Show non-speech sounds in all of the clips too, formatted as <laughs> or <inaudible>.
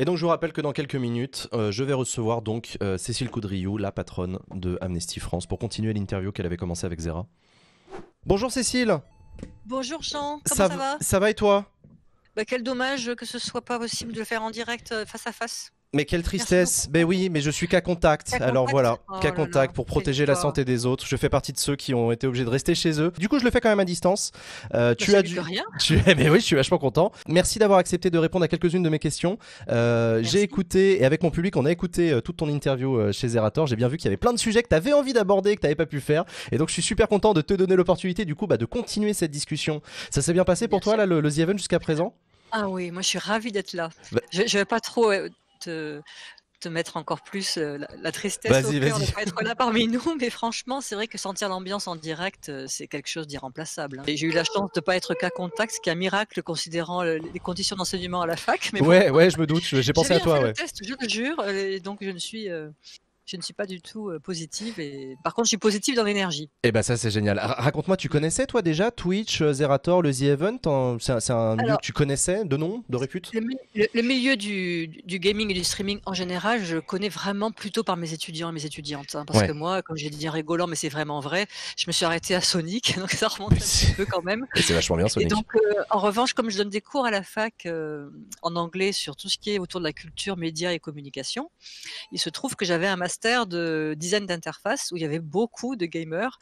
Et donc je vous rappelle que dans quelques minutes, euh, je vais recevoir donc euh, Cécile Coudriou, la patronne de Amnesty France, pour continuer l'interview qu'elle avait commencée avec Zera. Bonjour Cécile Bonjour Jean, comment ça, va Ça va et toi bah, Quel dommage que ce soit pas possible de le faire en direct euh, face à face. Mais quelle tristesse. Mais ben oui, mais je suis qu'à contact. Alors voilà, oh qu'à contact pour protéger la santé des autres. Je fais partie de ceux qui ont été obligés de rester chez eux. Du coup, je le fais quand même à distance. Euh, bah, tu as Du... Rien. Tu... Mais oui, je suis vachement content. Merci d'avoir accepté de répondre à quelques-unes de mes questions. Euh, j'ai écouté et avec mon public, on a écouté euh, toute ton interview chez Zerator. J'ai bien vu qu'il y avait plein de sujets que tu avais envie d'aborder que tu n'avais pas pu faire. Et donc, je suis super content de te donner l'opportunité du coup bah, de continuer cette discussion. Ça s'est bien passé pour toi là le, le The jusqu'à présent? Ah oui, moi je suis ravi d'être là. Bah je ne vais pas trop te, mettre encore plus euh, la, tristesse au cœur de pas être là parmi nous. <laughs> Mais franchement, c'est vrai que sentir l'ambiance en direct, euh, c'est quelque chose d'irremplaçable. Hein. J'ai eu la chance de ne pas être qu'à contact, ce qui est un miracle considérant euh, les conditions d'enseignement à la fac. Mais ouais, ouais, je me doute. J'ai pensé à toi. je le jure. donc, je ne suis je ne suis pas du tout euh, positive. Et... Par contre, je suis positive dans l'énergie. Et eh ben ça, c'est génial. Raconte-moi, tu connaissais toi déjà Twitch, euh, Zerator, le The Event C'est un, milieu que tu connaissais de nom, de répute le, milieu du, du, gaming et du streaming en général, je connais vraiment plutôt par mes étudiants et mes étudiantes. Hein, parce que moi, comme j'ai dit en rigolant, mais c'est vraiment vrai, je me suis arrêtée à Sonic, <laughs> donc ça remonte un petit peu quand même. C'est vachement bien Sonic. donc, euh, en revanche, comme je donne des cours à la fac en anglais sur tout ce qui est autour de la culture, médias et communication, il se trouve que j'avais un master de dizaines d'interfaces où il y avait beaucoup de gamers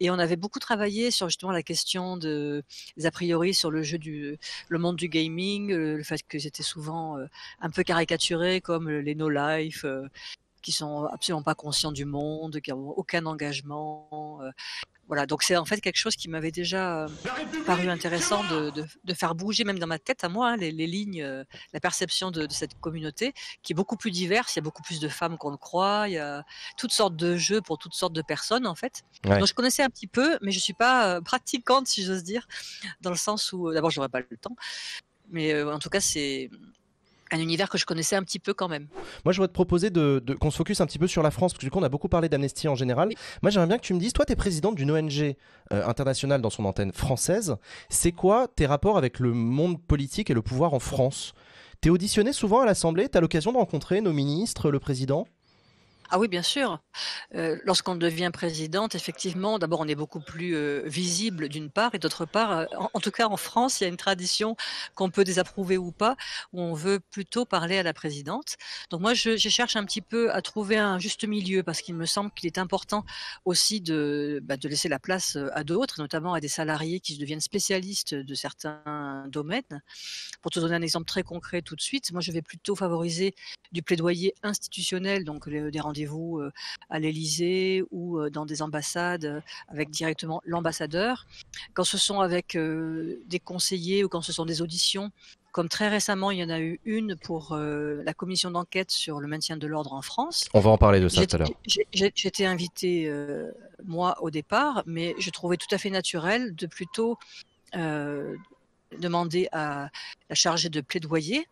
et on avait beaucoup travaillé sur justement la question de, des a priori sur le jeu du, le monde du gaming, euh, le fait que c'était souvent euh, un peu caricaturé comme euh, les no-life qui sont absolument pas conscients du monde, qui n'ont aucun engagement, voilà, donc c'est en fait quelque chose qui m'avait déjà euh, paru intéressant de, de, faire bouger, même dans ma tête à moi, hein, les, les, lignes, euh, la perception de, cette communauté qui est beaucoup plus diverse. Il y a beaucoup plus de femmes qu'on le croit. Il y a toutes sortes de jeux pour toutes sortes de personnes, en fait. Donc je connaissais un petit peu, mais je suis pas euh, pratiquante, si j'ose dire, dans le sens où, d'abord, j'aurais pas le temps. Mais en tout cas, c'est un univers que je connaissais un petit peu quand même. Moi, je voudrais te proposer de, qu'on se focus un petit peu sur la France, parce que du coup, on a beaucoup parlé d'Amnesty en général. Moi, j'aimerais bien que tu me dises, toi, tu es présidente d'une ONG euh, internationale dans son antenne française. C'est quoi tes rapports avec le monde politique et le pouvoir en France es auditionné souvent à l'Assemblée, tu as l'occasion de rencontrer nos ministres, le président ah oui, bien sûr. Euh, lorsqu'on devient présidente, effectivement, d'abord, on est beaucoup plus euh, visible d'une part, et d'autre part, euh, en, tout cas en France, il y a une tradition qu'on peut désapprouver ou pas, où on veut plutôt parler à la présidente. Donc moi, je, cherche un petit peu à trouver un juste milieu, parce qu'il me semble qu'il est important aussi de, bah, laisser la place à d'autres, notamment à des salariés qui deviennent spécialistes de certains domaines. Pour te donner un exemple très concret tout de suite, moi, je vais plutôt favoriser du plaidoyer institutionnel, donc des rendez rendez-vous euh, à l'Elysée ou euh, dans des ambassades euh, avec directement l'ambassadeur, quand ce sont avec des conseillers ou quand ce sont des auditions, comme très récemment, il y en a eu une pour la commission d'enquête sur le maintien de l'ordre en France. On va en parler de ça tout à l'heure. J'étais invitée, moi, au départ, mais je trouvais tout à fait naturel de plutôt demander à la chargée de plaidoyer,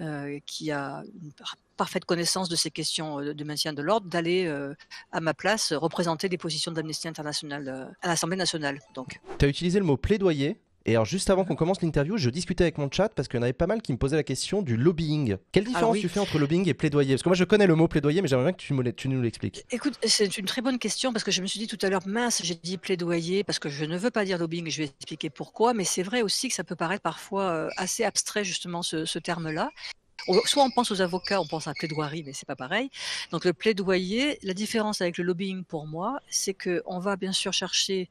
euh, qui a une parfaite connaissance de ces questions euh, de maintien de l'ordre, d'aller euh, à ma place représenter des positions d'Amnesty International à l'Assemblée nationale. Donc. Tu as utilisé le mot plaidoyer et alors, juste avant qu'on commence l'interview, je discutais avec mon chat parce qu'il y en avait pas mal qui me posaient la question du lobbying. Quelle ah différence tu fais entre lobbying et plaidoyer Parce que moi, je connais le mot plaidoyer, mais j'aimerais bien que tu, tu nous l'expliques. Écoute, c'est une très bonne question parce que je me suis dit tout à l'heure, mince, j'ai dit plaidoyer parce que je ne veux pas dire lobbying et je vais expliquer pourquoi. Mais c'est vrai aussi que ça peut paraître parfois euh, assez abstrait, justement, ce terme-là soit on pense aux avocats, on pense à la plaidoirie, mais c'est pas pareil. Donc le plaidoyer, la différence avec le lobbying pour moi, c'est que on va bien sûr chercher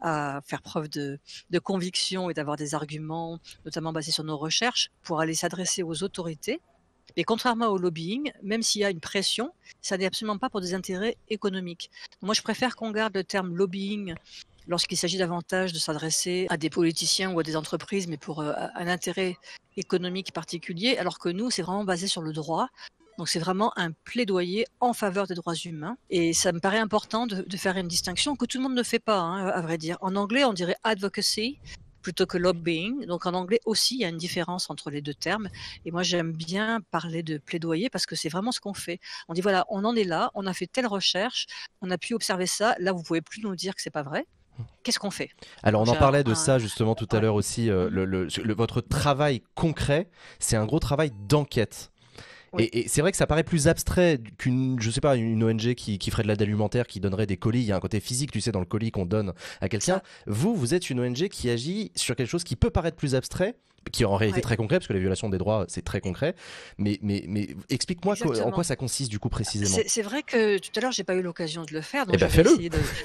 à faire preuve de conviction et d'avoir des arguments, notamment basés sur nos recherches, pour aller s'adresser aux autorités. Mais contrairement au lobbying, même s'il y a une pression, ça n'est absolument pas pour des intérêts économiques. Moi, je préfère qu'on garde le terme lobbying lorsqu'il s'agit davantage de s'adresser à des politiciens ou à des entreprises, mais pour euh, un intérêt économique particulier, alors que nous, c'est vraiment basé sur le droit. Donc c'est vraiment un plaidoyer en faveur des droits humains. Et ça me paraît important de, faire une distinction que tout le monde ne fait pas, hein, à vrai dire. En anglais, on dirait advocacy plutôt que lobbying. Donc en anglais aussi, il y a une différence entre les deux termes. Et moi, j'aime bien parler de plaidoyer parce que c'est vraiment ce qu'on fait. On dit voilà, on en est là, on a fait telle recherche, on a pu observer ça. Là, vous pouvez plus nous dire que c'est pas vrai. Qu'est-ce qu'on fait Alors on en parlait de ça justement tout à l'heure aussi. Euh, votre travail concret, c'est un gros travail d'enquête. Et, c'est vrai que ça paraît plus abstrait qu'une, je sais pas, une ONG qui, qui ferait de l'aide alimentaire, qui donnerait des colis. Il y a un côté physique, tu sais, dans le colis qu'on donne à quelqu'un. Vous, vous êtes une ONG qui agit sur quelque chose qui peut paraître plus abstrait, qui est en réalité très concret, parce que la violation des droits, c'est très concret. Mais, mais, mais explique-moi en quoi ça consiste du coup précisément. C'est vrai que tout à l'heure, j'ai pas eu l'occasion de le faire, donc eh ben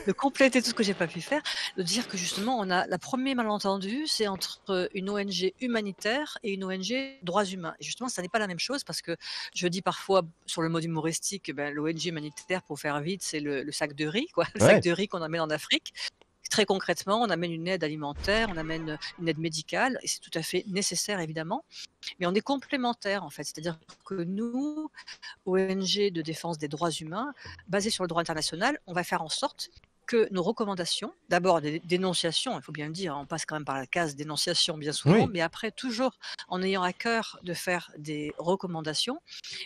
de, compléter tout ce que je n'ai pas pu faire, de dire que justement, on a la première malentendue, c'est entre euh, une ONG humanitaire et une ONG droits humains. Et justement, ça n'est pas la même chose parce que je dis parfois sur le mode humoristique, ben, l'ONG humanitaire, pour faire vite, c'est le, sac de riz, quoi, le sac de riz qu'on emmène en Afrique très concrètement, on amène une aide alimentaire, on amène euh, une aide médicale, et c'est tout à fait nécessaire évidemment, mais on est complémentaire en fait. C'est-à-dire que nous, ONG de défense des droits humains, basés sur le droit international, on va faire en sorte que nos recommandations, d'abord des dénonciations, il faut bien le dire, hein, on passe quand même par la case dénonciation bien souvent, mais après toujours en ayant à cœur de faire des recommandations.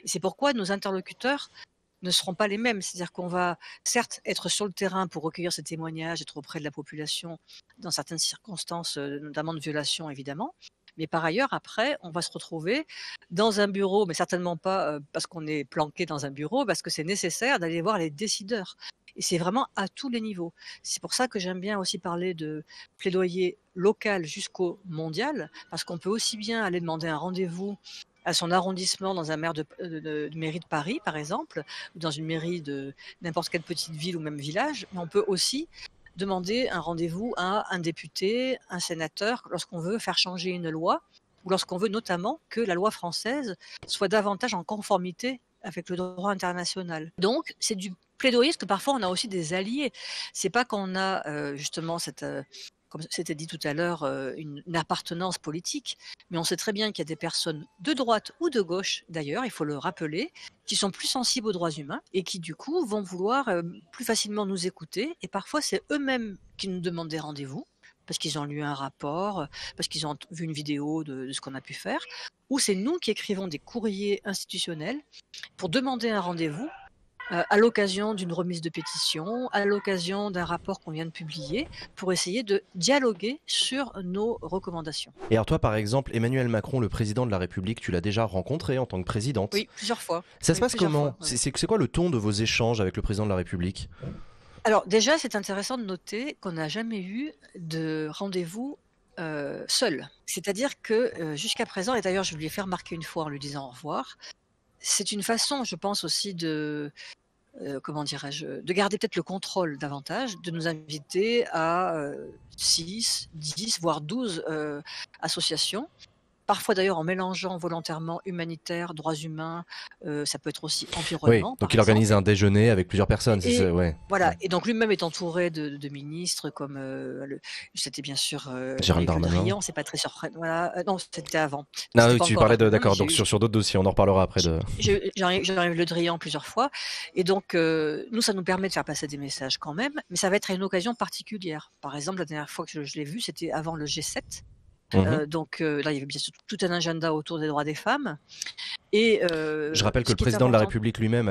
C'est pourquoi nos interlocuteurs ne seront pas les mêmes. C'est-à-dire qu'on va certes être sur le terrain pour recueillir ces témoignages, être auprès de la population dans certaines circonstances, euh, notamment de violations évidemment. Mais par ailleurs, après, on va se retrouver dans un bureau, mais certainement pas euh, parce qu'on est planqué dans un bureau, parce que c'est nécessaire d'aller voir les décideurs. Et c'est vraiment à tous les niveaux. C'est pour ça que j'aime bien aussi parler de plaidoyer local jusqu'au mondial, parce qu'on peut aussi bien aller demander un rendez-vous à son arrondissement dans un maire euh, de, mairie de Paris, par exemple, ou dans une mairie de n'importe quelle petite ville ou même village, mais on peut aussi demander un rendez-vous à un député, un sénateur, lorsqu'on veut faire changer une loi, ou lorsqu'on veut notamment que la loi française soit davantage en conformité avec le droit international. Donc, c'est du plaidoyer, parce que parfois on a aussi des alliés. C'est pas qu'on a euh, justement cette, euh, comme c'était dit tout à l'heure, euh, une, appartenance politique. Mais on sait très bien qu'il y a des personnes de droite ou de gauche, d'ailleurs, il faut le rappeler, qui sont plus sensibles aux droits humains et qui, du coup, vont vouloir euh, plus facilement nous écouter. Et parfois, c'est eux-mêmes qui nous demandent des rendez-vous parce qu'ils ont lu un rapport, parce qu'ils ont vu une vidéo de ce qu'on a pu faire, ou c'est nous qui écrivons des courriers institutionnels pour demander un rendez-vous euh, à l'occasion d'une remise de pétition, à l'occasion d'un rapport qu'on vient de publier, pour essayer de dialoguer sur nos recommandations. Et alors toi, par exemple, Emmanuel Macron, le président de la République, tu l'as déjà rencontré en tant que présidente Oui, plusieurs fois. Ça se passe comment C'est quoi le ton de vos échanges avec le président de la République alors déjà, c'est intéressant de noter qu'on n'a jamais eu de rendez-vous euh, seul. C'est-à-dire que euh, jusqu'à présent, et d'ailleurs je lui ai fait remarquer une fois en lui disant au revoir, c'est une façon, je pense aussi de euh, comment dirais-je, de garder peut-être le contrôle davantage, de nous inviter à 6, euh, 10, voire 12 euh, associations parfois d'ailleurs en mélangeant volontairement humanitaire, droits humains, euh, ça peut être aussi environnement. Oui, donc il organise un déjeuner avec plusieurs personnes. Voilà, et donc lui-même est entouré de, ministres comme euh, c'était bien sûr euh, Gérald Darmanin. C'est pas très surprenant. Voilà. non, c'était avant. Non, tu parlais de, d'accord. Donc sur, sur d'autres dossiers, on en reparlera après. De... J'arrive Le Drian plusieurs fois, et donc nous ça nous permet de faire passer des messages quand même, mais ça va être à une occasion particulière. Par exemple, la dernière fois que je l'ai vu, c'était avant le G7. Mmh euh, donc euh, là, il y avait bien sûr tout un agenda autour des droits des femmes. Et, euh, Je rappelle que le président de la République lui-même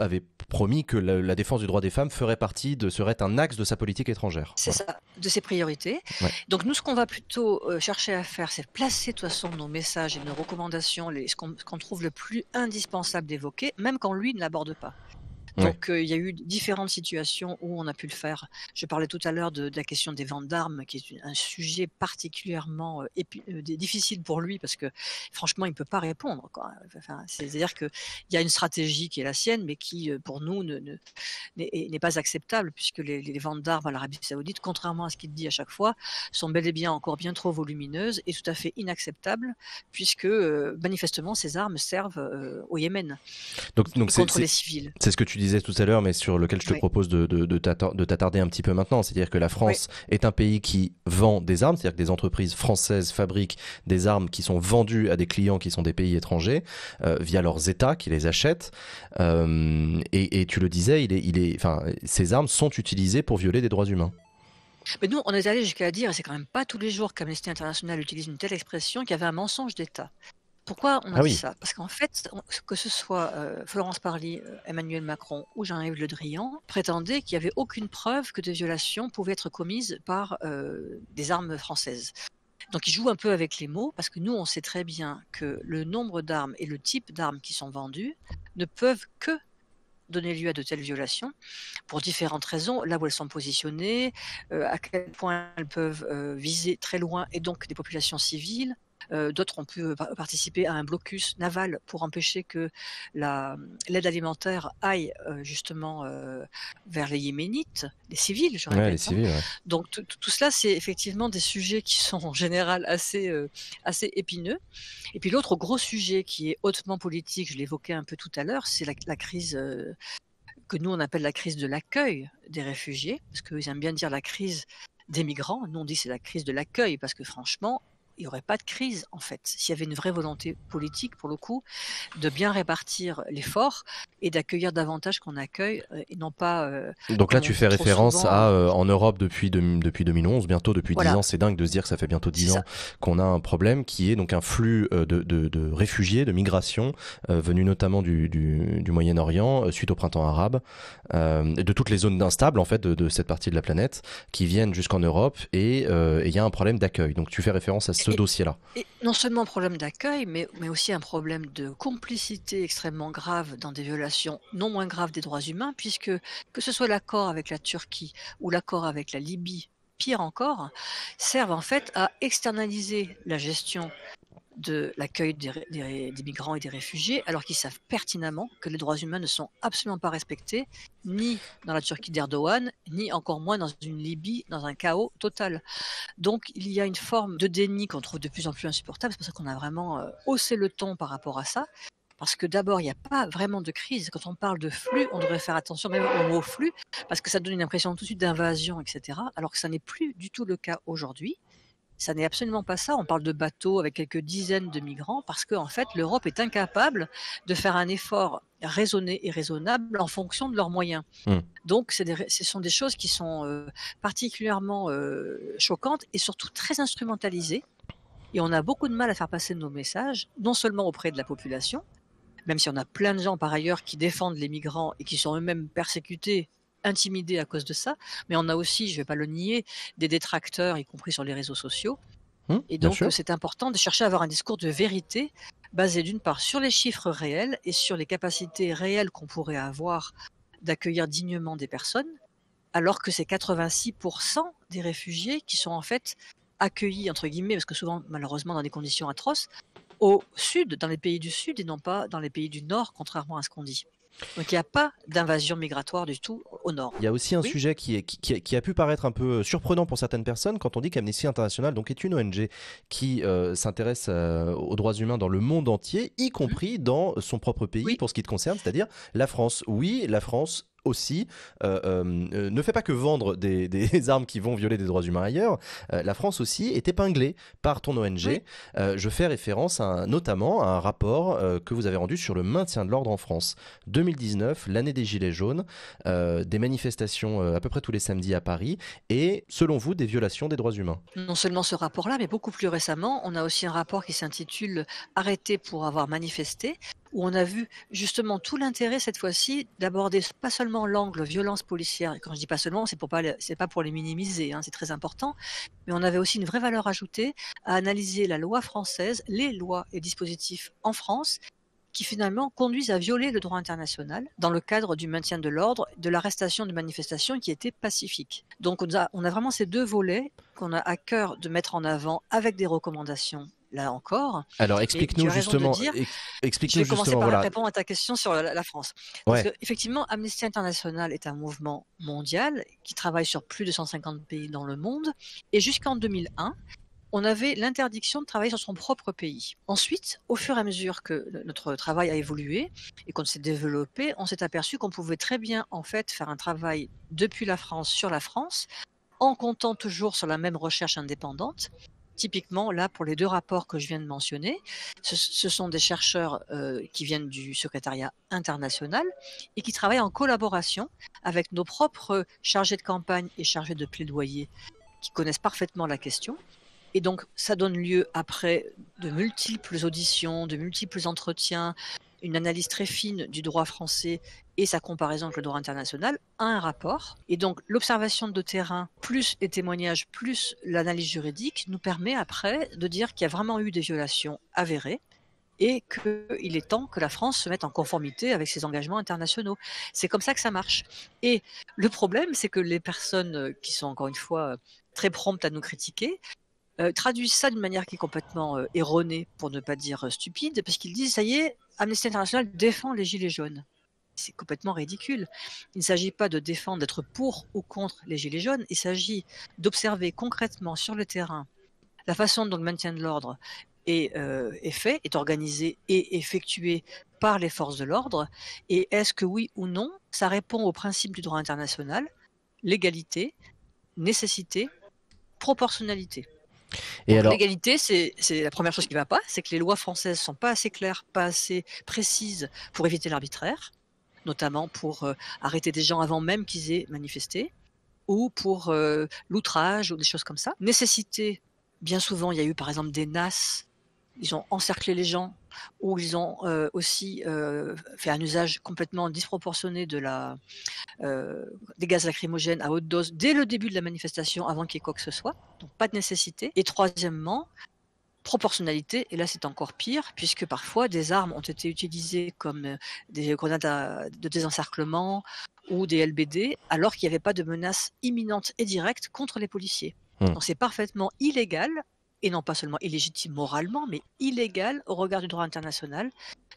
avait promis que la, défense du droit des femmes ferait partie serait un axe de sa politique étrangère. C'est ça, de ses priorités. Donc nous, ce qu'on va plutôt chercher à faire, c'est placer de toute façon nos messages et nos recommandations, les, ce qu'on trouve le plus indispensable d'évoquer, même quand lui ne l'aborde pas. Donc euh, il y a eu différentes situations où on a pu le faire. Je parlais tout à l'heure de, la question des ventes d'armes, qui est un sujet particulièrement euh, euh, difficile pour lui parce que franchement, il ne peut pas répondre. C'est-à-dire qu'il y a une stratégie qui est la sienne, mais qui pour nous n'est ne, pas acceptable puisque les, ventes d'armes à l'Arabie saoudite, contrairement à ce qu'il dit à chaque fois, sont bel et bien encore bien trop volumineuses et tout à fait inacceptables puisque manifestement ces armes servent au Yémen donc, donc contre les civils. C'est ce que tu dis disais tout à l'heure, mais sur lequel je te propose de, de, t'attarder un petit peu maintenant. C'est-à-dire que la France est un pays qui vend des armes, c'est-à-dire que des entreprises françaises fabriquent des armes qui sont vendues à des clients qui sont des pays étrangers euh, via leurs États qui les achètent. Euh, et, tu le disais, il est, il est, enfin, ces armes sont utilisées pour violer des droits humains. Mais nous, on est allé jusqu'à dire, et c'est quand même pas tous les jours qu'Amnesty International utilise une telle expression, qu'il y avait un mensonge d'État. Pourquoi on a ah dit ça Parce qu'en fait, que ce soit euh, Florence Parly, euh, Emmanuel Macron ou Jean-Yves Le Drian prétendaient qu'il n'y avait aucune preuve que des violations pouvaient être commises par euh, des armes françaises. Donc ils jouent un peu avec les mots parce que nous, on sait très bien que le nombre d'armes et le type d'armes qui sont vendues ne peuvent que donner lieu à de telles violations pour différentes raisons, là où elles sont positionnées, à quel point elles peuvent viser très loin et donc des populations civiles, euh, d'autres ont pu euh, participer à un blocus naval pour empêcher que euh, l'aide alimentaire aille justement vers les Yéménites, les civils, hein. Donc tout, cela, c'est effectivement des sujets qui sont en général assez, assez épineux. Et puis l'autre gros sujet qui est hautement politique, je l'évoquais un peu tout à l'heure, c'est la, crise que nous on appelle la crise de l'accueil des réfugiés, parce qu'ils aiment bien dire la crise des migrants. Nous on dit c'est la crise de l'accueil, parce que franchement, il n'y aurait pas de crise, en fait, s'il y avait une vraie volonté politique, pour le coup, de bien répartir l'effort et d'accueillir davantage qu'on accueille, euh, et non pas... Euh, donc là, euh, tu fais référence à, en Europe, depuis, depuis 2011, bientôt depuis 10 ans, c'est dingue de se dire que ça fait bientôt 10 ans qu'on a un problème qui est donc un flux de, de, réfugiés, de migration, venues venus notamment du, du, Moyen-Orient, suite au printemps arabe, de toutes les zones instables, en fait, de, cette partie de la planète, qui viennent jusqu'en Europe, et il y a un problème d'accueil. Donc tu fais référence à ce dossier-là. Non seulement un problème d'accueil, mais, mais aussi un problème de complicité extrêmement grave dans des violations non moins graves des droits humains, puisque que ce soit l'accord avec la Turquie ou l'accord avec la Libye, pire encore, servent en fait à externaliser la gestion de l'accueil des, migrants et des réfugiés, alors qu'ils savent pertinemment que les droits humains ne sont absolument pas respectés, ni dans la Turquie d'Erdogan, ni encore moins dans une Libye, dans un chaos total. Donc il y a une forme de déni qu'on trouve de plus en plus insupportable, c'est pour ça qu'on a vraiment euh, haussé le ton par rapport à ça. Parce que d'abord, il n'y a pas vraiment de crise. Quand on parle de flux, on devrait faire attention même au mot flux, parce que ça donne une impression tout de suite d'invasion, etc., alors que ça n'est plus du tout le cas aujourd'hui. Ça n'est absolument pas ça. On parle de bateaux avec quelques dizaines de migrants parce qu'en en fait, l'Europe est incapable de faire un effort raisonné et raisonnable en fonction de leurs moyens. Mmh. Donc, ce sont des choses qui sont euh, particulièrement euh, choquantes et surtout très instrumentalisées. Et on a beaucoup de mal à faire passer nos messages, non seulement auprès de la population, même si on a plein de gens par ailleurs qui défendent les migrants et qui sont eux-mêmes persécutés intimidés à cause de ça, mais on a aussi, je ne vais pas le nier, des détracteurs, y compris sur les réseaux sociaux. Mmh, et donc c'est important de chercher à avoir un discours de vérité basé d'une part sur les chiffres réels et sur les capacités réelles qu'on pourrait avoir d'accueillir dignement des personnes, alors que c'est 86% des réfugiés qui sont en fait accueillis, entre guillemets, parce que souvent malheureusement dans des conditions atroces, au sud, dans les pays du sud et non pas dans les pays du nord, contrairement à ce qu'on dit. Donc il n'y a pas d'invasion migratoire du tout au nord. Il y a aussi un sujet qui, a pu paraître un peu euh, surprenant pour certaines personnes quand on dit qu'Amnesty International donc, est une ONG qui euh, s'intéresse euh, aux droits humains dans le monde entier, y compris mmh. dans son propre pays pour ce qui te concerne, c'est-à-dire la France. Oui, la France aussi euh, euh, euh, ne fait pas que vendre <laughs> des, armes qui vont violer des droits humains ailleurs. la France aussi est épinglée par ton ONG. je fais référence notamment à un rapport que vous avez rendu sur le maintien de l'ordre en France. 2019, l'année des Gilets jaunes, des manifestations à peu près tous les samedis à Paris et, selon vous, des violations des droits humains. Non seulement ce rapport-là, mais beaucoup plus récemment, on a aussi un rapport qui s'intitule Arrêté pour avoir manifesté, où on a vu justement tout l'intérêt cette fois-ci d'aborder pas seulement l'angle violence policière. Et quand je dis pas seulement, c'est pour pas pas pour les minimiser, hein, c'est très important. Mais on avait aussi une vraie valeur ajoutée à analyser la loi française, les lois et dispositifs en France qui finalement conduisent à violer le droit international dans le cadre du maintien de l'ordre, de l'arrestation de manifestations qui étaient pacifiques. Donc on a, on a vraiment ces deux volets qu'on a à cœur de mettre en avant avec des recommandations là encore. Alors explique-nous justement. Dire, je vais commencer par répondre à ta question sur la, France. Parce effectivement, Amnesty International est un mouvement mondial qui travaille sur plus de 150 pays dans le monde. Et jusqu'en 2001, on avait l'interdiction de travailler sur son propre pays. Ensuite, au fur et à mesure que notre travail a évolué et qu'on s'est développé, on s'est aperçu qu'on pouvait très bien en fait faire un travail depuis la France sur la France en comptant toujours sur la même recherche indépendante typiquement, là, pour les deux rapports que je viens de mentionner, ce, sont des chercheurs euh, qui viennent du secrétariat international et qui travaillent en collaboration avec nos propres chargés de campagne et chargés de plaidoyer qui connaissent parfaitement la question. Et donc, ça donne lieu après de multiples auditions, de multiples entretiens, une analyse très fine du droit français et sa comparaison avec le droit international a un rapport. Et donc l'observation de terrain, plus les témoignages, plus l'analyse juridique, nous permet après de dire qu'il y a vraiment eu des violations avérées et qu'il est temps que la France se mette en conformité avec ses engagements internationaux. C'est comme ça que ça marche. Et le problème, c'est que les personnes qui sont, encore une fois, très promptes à nous critiquer, euh, traduisent ça d'une manière qui est complètement euh, erronée, pour ne pas dire euh, stupide, parce qu'ils disent, ça y est, Amnesty International défend les Gilets jaunes. C'est complètement ridicule. Il ne s'agit pas de défendre, d'être pour ou contre les Gilets jaunes. Il s'agit d'observer concrètement sur le terrain la façon dont le maintien de l'ordre euh, est, fait, est organisé et effectué par les forces de l'ordre. Et est-ce que oui ou non, ça répond au principe du droit international, l'égalité, nécessité, proportionnalité L'égalité, c'est, la première chose qui ne va pas, c'est que les lois françaises ne sont pas assez claires, pas assez précises pour éviter l'arbitraire, notamment pour euh, arrêter des gens avant même qu'ils aient manifesté, ou pour euh, l'outrage, ou des choses comme ça. Nécessité, bien souvent, il y a eu par exemple des NAS, ils ont encerclé les gens où ils ont euh, aussi euh, fait un usage complètement disproportionné de la, euh, des gaz lacrymogènes à haute dose dès le début de la manifestation, avant qu'il y ait quoi que ce soit. Donc pas de nécessité. Et troisièmement, proportionnalité, et là c'est encore pire, puisque parfois des armes ont été utilisées comme des grenades de désencerclement ou des LBD, alors qu'il n'y avait pas de menace imminente et directe contre les policiers. Mmh. Donc c'est parfaitement illégal et non pas seulement illégitime moralement, mais illégal au regard du droit international,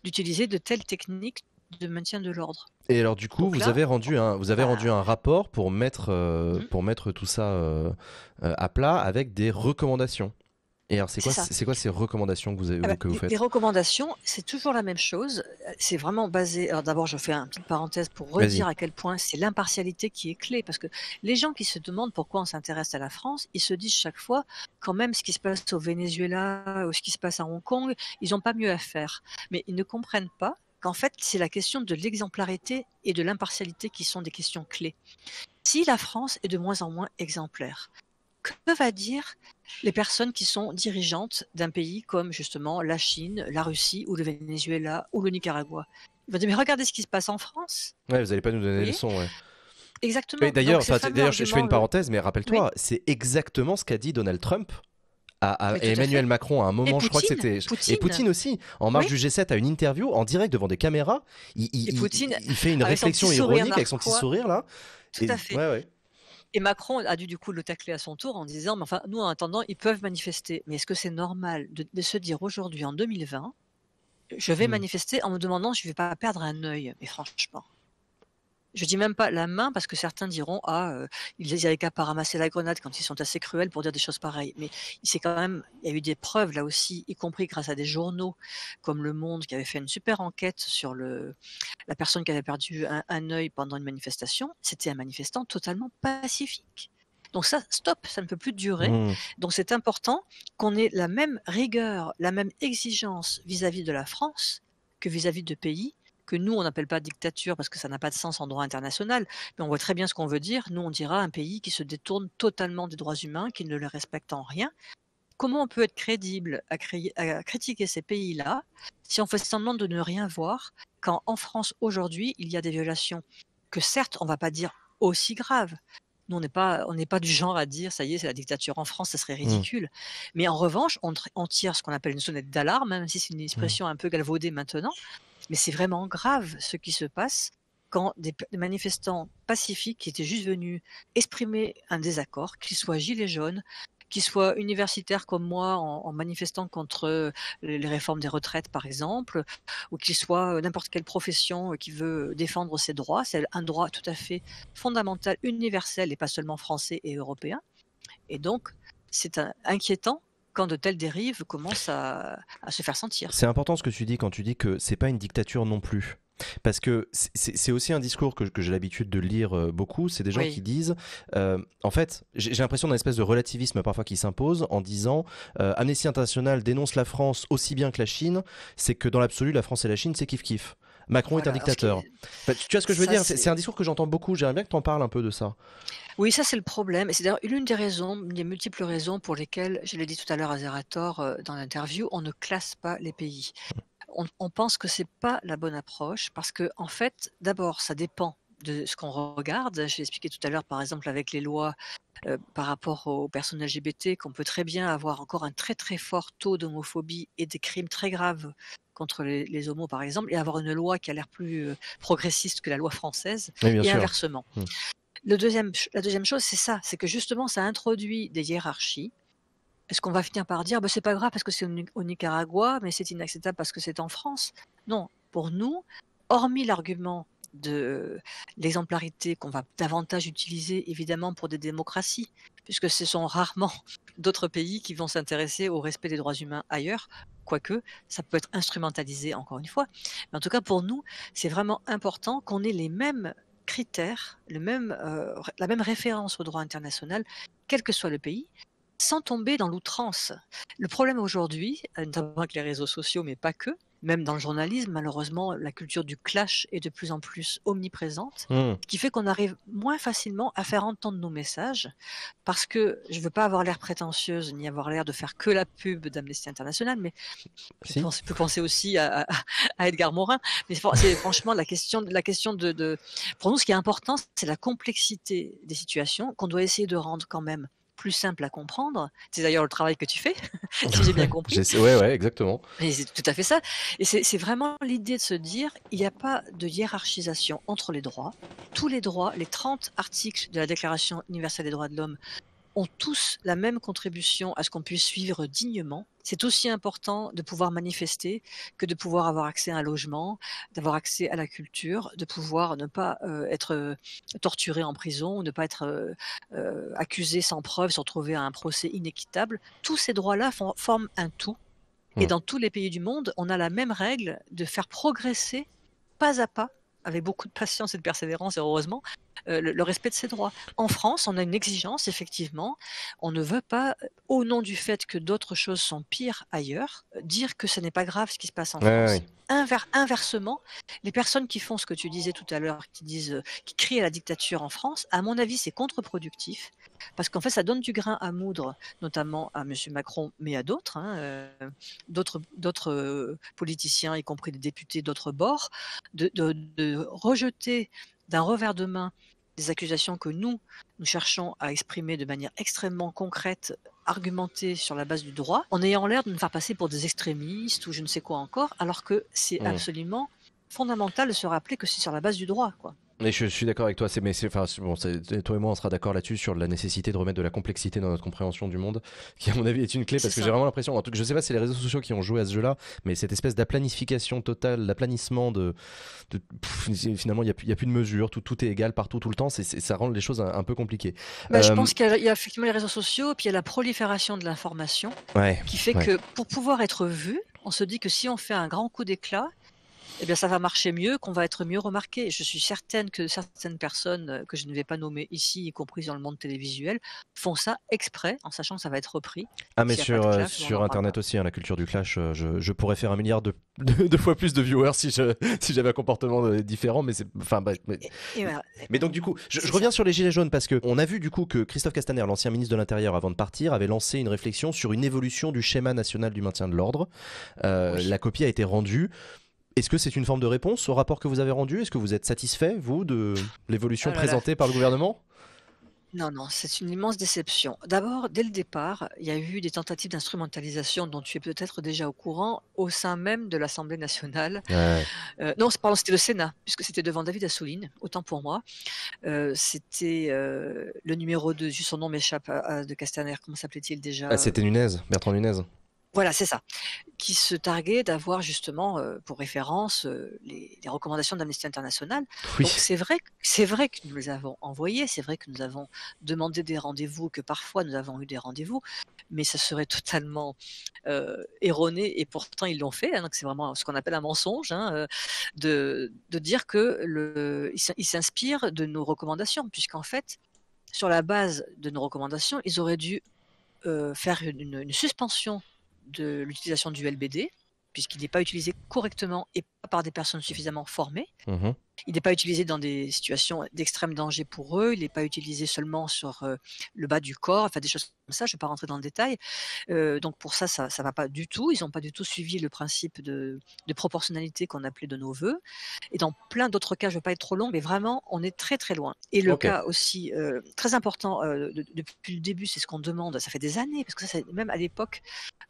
d'utiliser de telles techniques de maintien de l'ordre. Et alors du coup, vous avez rendu un, vous avez rendu un rapport pour mettre, euh, mm. pour mettre tout ça euh, euh, à plat avec des recommandations. Et alors, c'est quoi, ces recommandations que vous, ah bah, que vous faites Les recommandations, c'est toujours la même chose. C'est vraiment basé. Alors, d'abord, je fais une petite parenthèse pour redire à quel point c'est l'impartialité qui est clé. Parce que les gens qui se demandent pourquoi on s'intéresse à la France, ils se disent chaque fois, quand même, ce qui se passe au Venezuela ou ce qui se passe à Hong Kong, ils n'ont pas mieux à faire. Mais ils ne comprennent pas qu'en fait, c'est la question de l'exemplarité et de l'impartialité qui sont des questions clés. Si la France est de moins en moins exemplaire, que va dire les personnes qui sont dirigeantes d'un pays comme justement la Chine, la Russie ou le Venezuela ou le Nicaragua Ils vont dire mais regardez ce qui se passe en France. Ouais, vous n'allez pas nous donner les leçons. Ouais. Exactement. D'ailleurs, d'ailleurs, je, fais une parenthèse, mais rappelle-toi, c'est exactement ce qu'a dit Donald Trump à, Emmanuel Macron à un moment, je crois que c'était. Et Poutine aussi, en marge du G7, à une interview en direct devant des caméras. Il, il, fait une réflexion ironique avec son petit sourire là. Tout à fait. Ouais, ouais. Et Macron a dû du coup le tacler à son tour en disant, mais enfin, nous en attendant, ils peuvent manifester. Mais est-ce que c'est normal de, se dire aujourd'hui, en 2020, je vais hmm. manifester en me demandant je ne vais pas perdre un œil Mais franchement je dis même pas la main parce que certains diront ah euh, il ils n'avaient qu'à pas ramasser la grenade quand ils sont assez cruels pour dire des choses pareilles mais c'est quand même il y a eu des preuves là aussi y compris grâce à des journaux comme Le Monde qui avait fait une super enquête sur le la personne qui avait perdu un, œil pendant une manifestation c'était un manifestant totalement pacifique donc ça, stop, ça ne peut plus durer. Mmh. Donc c'est important qu'on ait la même rigueur, la même exigence vis-à-vis de la France que vis à -vis de pays que nous, on n'appelle pas dictature parce que ça n'a pas de sens en droit international, mais on voit très bien ce qu'on veut dire. Nous, on dira un pays qui se détourne totalement des droits humains, qui ne les respecte en rien. Comment on peut être crédible à, critiquer ces pays-là si on fait semblant de ne rien voir quand en France aujourd'hui, il y a des violations que certes, on ne va pas dire aussi graves, nous, on n'est pas, pas du genre à dire, ça y est, c'est la dictature en France, ça serait mmh. ridicule. Mais en revanche, on, tire ce qu'on appelle une sonnette d'alarme, même si c'est une mmh. expression un peu galvaudée maintenant. Mais c'est vraiment grave ce qui se passe quand des manifestants pacifiques qui étaient juste venus exprimer un désaccord, qu'ils soient gilets jaunes, qu'ils soient universitaires comme moi en, manifestant contre euh, les réformes des retraites, par exemple, ou qu'ils soient euh, n'importe quelle profession euh, qui veut défendre ses droits, c'est un droit tout à fait fondamental, universel et pas seulement français et européen. Et donc, c'est inquiétant quand de telles dérives commencent à, se faire sentir. C'est important ce que tu dis quand tu dis que c'est pas une dictature non plus. Parce que c'est aussi un discours que, j'ai l'habitude de lire euh, beaucoup. C'est des gens qui disent, euh, en fait, j'ai l'impression d'un espèce de relativisme parfois qui s'impose en disant euh, Amnesty International dénonce la France aussi bien que la Chine, c'est que dans l'absolu, la France et la Chine, c'est kiff-kiff. Macron est un dictateur. tu vois ce que je veux dire C'est un discours que j'entends beaucoup. J'aimerais bien que tu en parles un peu de ça. Oui, ça c'est le problème. Et c'est d'ailleurs l'une des raisons, des multiples raisons pour lesquelles, je l'ai dit tout à l'heure à Zerator euh, dans l'interview, on ne classe pas les pays. On, pense que c'est pas la bonne approche parce que, en fait, d'abord, ça dépend de ce qu'on regarde. Je expliqué tout à l'heure, par exemple, avec les lois euh, par rapport aux personnes LGBT, qu'on peut très bien avoir encore un très très fort taux d'homophobie et des crimes très graves contre les, homos, par exemple, et avoir une loi qui a l'air plus euh, progressiste que la loi française, et inversement. Mmh. Le deuxième, la deuxième chose, c'est ça, c'est que justement, ça introduit des hiérarchies. Est-ce qu'on va finir par dire, bah, c'est pas grave parce que c'est au Nicaragua, mais c'est inacceptable parce que c'est en France Non, pour nous, hormis l'argument de euh, l'exemplarité qu'on va davantage utiliser évidemment pour des démocraties, puisque ce sont rarement <laughs> d'autres pays qui vont s'intéresser au respect des droits humains ailleurs, quoique ça peut être instrumentalisé encore une fois. Mais en tout cas, pour nous, c'est vraiment important qu'on ait les mêmes critères, le même, euh, la même référence au droit international, quel que soit le pays, sans tomber dans l'outrance. Le problème aujourd'hui, euh, notamment avec les réseaux sociaux, mais pas que, même dans le journalisme, malheureusement, la culture du clash est de plus en plus omniprésente, ce mmh. qui fait qu'on arrive moins facilement à faire entendre nos messages, parce que je ne veux pas avoir l'air prétentieuse ni avoir l'air de faire que la pub d'Amnesty International, mais je peux penser aussi à, Edgar Morin. Mais c'est franchement la question, la question de, Pour nous, ce qui est important, c'est la complexité des situations qu'on doit essayer de rendre quand même plus simple à comprendre. C'est d'ailleurs le travail que tu fais, <laughs> si j'ai bien <laughs> compris. Oui, oui, exactement. c'est tout à fait ça. Et c'est vraiment l'idée de se dire, il n'y a pas de hiérarchisation entre les droits. Tous les droits, les 30 articles de la Déclaration universelle des droits de l'homme ont tous la même contribution à ce qu'on puisse suivre dignement. C'est aussi important de pouvoir manifester que de pouvoir avoir accès à un logement, d'avoir accès à la culture, de pouvoir ne pas euh, être euh, torturé en prison, ne pas être euh, accusé sans preuve, se retrouver à un procès inéquitable. Tous ces droits-là forment un tout. Et hmm. dans tous les pays du monde, on a la même règle de faire progresser pas à pas, avec beaucoup de patience et de persévérance, et heureusement, euh, le, respect de ses droits. En France, on a une exigence, effectivement. On ne veut pas, euh, au nom du fait que d'autres choses sont pires ailleurs, euh, dire que ce n'est pas grave ce qui se passe en France. inversement, les personnes qui font ce que tu disais tout à l'heure, qui disent, qui crient à la dictature en France, à mon avis, c'est contre-productif parce qu'en fait, ça donne du grain à moudre, notamment à M. Macron, mais à d'autres, hein, d'autres politiciens, y compris des députés d'autres bords, de, de rejeter d'un revers de main accusations que nous, nous cherchons à exprimer de manière extrêmement concrète, argumentée sur la base du droit, en ayant l'air de nous faire passer pour des extrémistes ou je ne sais quoi encore, alors que c'est hmm. absolument fondamental de se rappeler que c'est sur la base du droit. Quoi je, suis d'accord avec toi, mais enfin, bon, toi et moi on sera d'accord là-dessus sur la nécessité de remettre de la complexité dans notre compréhension du monde, <laughs> qui à mon avis est une clé parce que j'ai vraiment l'impression, en tout cas je sais pas si c'est les réseaux sociaux qui ont joué à ce jeu-là, mais cette espèce d'aplanification totale, d'aplanissement de, finalement il n'y a, a, plus de mesure, tout, tout est égal partout tout le temps, c'est, ça rend les choses un, peu compliquées. Bah, je euh, pense qu'il y, a, effectivement les réseaux sociaux, puis il y a la prolifération de l'information, qui fait que pour pouvoir être vu, on se dit que si on fait un grand coup d'éclat, eh bien, ça va marcher mieux, qu'on va être mieux remarqué. Je suis certaine que certaines personnes euh, que je ne vais pas nommer ici, y compris dans le monde télévisuel, font ça exprès, en sachant que ça va être repris. Ah, mais sur, euh, sur Internet aussi, hein, la culture du clash, euh, je, je pourrais faire un milliard de, <laughs> deux fois plus de viewers si <laughs> j'avais si un comportement différent, mais c'est. Enfin, bah, mais... donc, du coup, je, reviens sur les gilets jaunes parce qu'on a vu du coup que Christophe Castaner, l'ancien ministre de l'Intérieur, avant de partir, avait lancé une réflexion sur une évolution du schéma national du maintien de l'ordre. La copie a été rendue. Est-ce que c'est une forme de réponse au rapport que vous avez rendu Est-ce que vous êtes satisfait, vous, de l'évolution ah présentée par le gouvernement non, non, c'est une immense déception. D'abord, dès le départ, il y a eu des tentatives d'instrumentalisation dont tu es peut-être déjà au courant au sein même de l'Assemblée nationale. Euh, non, c'était le Sénat, puisque c'était devant David Assouline, autant pour moi. Euh, c'était euh, le numéro 2, son nom m'échappe de Castaner, comment s'appelait-il déjà ah, C'était Nunez, Bertrand Nunez. Voilà, c'est ça. Qui se targuait d'avoir justement euh, pour référence euh, les, recommandations d'Amnesty International. Donc c'est vrai, c'est vrai que nous les avons envoyées, c'est vrai que nous avons demandé des rendez-vous, que parfois nous avons eu des rendez-vous, mais ça serait totalement euh, erroné et pourtant ils l'ont fait. Hein. donc c'est vraiment ce qu'on appelle un mensonge hein, de, dire qu'ils s'inspirent de nos recommandations, puisqu'en fait, sur la base de nos recommandations, ils auraient dû faire une suspension de l'utilisation du LBD, puisqu'il n'est pas utilisé correctement et pas par des personnes suffisamment formées. Mhm. Il n'est pas utilisé dans des situations d'extrême danger pour eux, il n'est pas utilisé seulement sur euh, le bas du corps, enfin des choses comme ça, je ne vais pas rentrer dans le détail. Euh, donc pour ça, ça ne va pas du tout, ils n'ont pas du tout suivi le principe de, proportionnalité qu'on appelait de nos voeux. Et dans plein d'autres cas, je ne veux pas être trop long, mais vraiment, on est très très loin. Et le cas aussi euh, très important depuis le début, c'est ce qu'on demande, ça fait des années, parce que ça, même à l'époque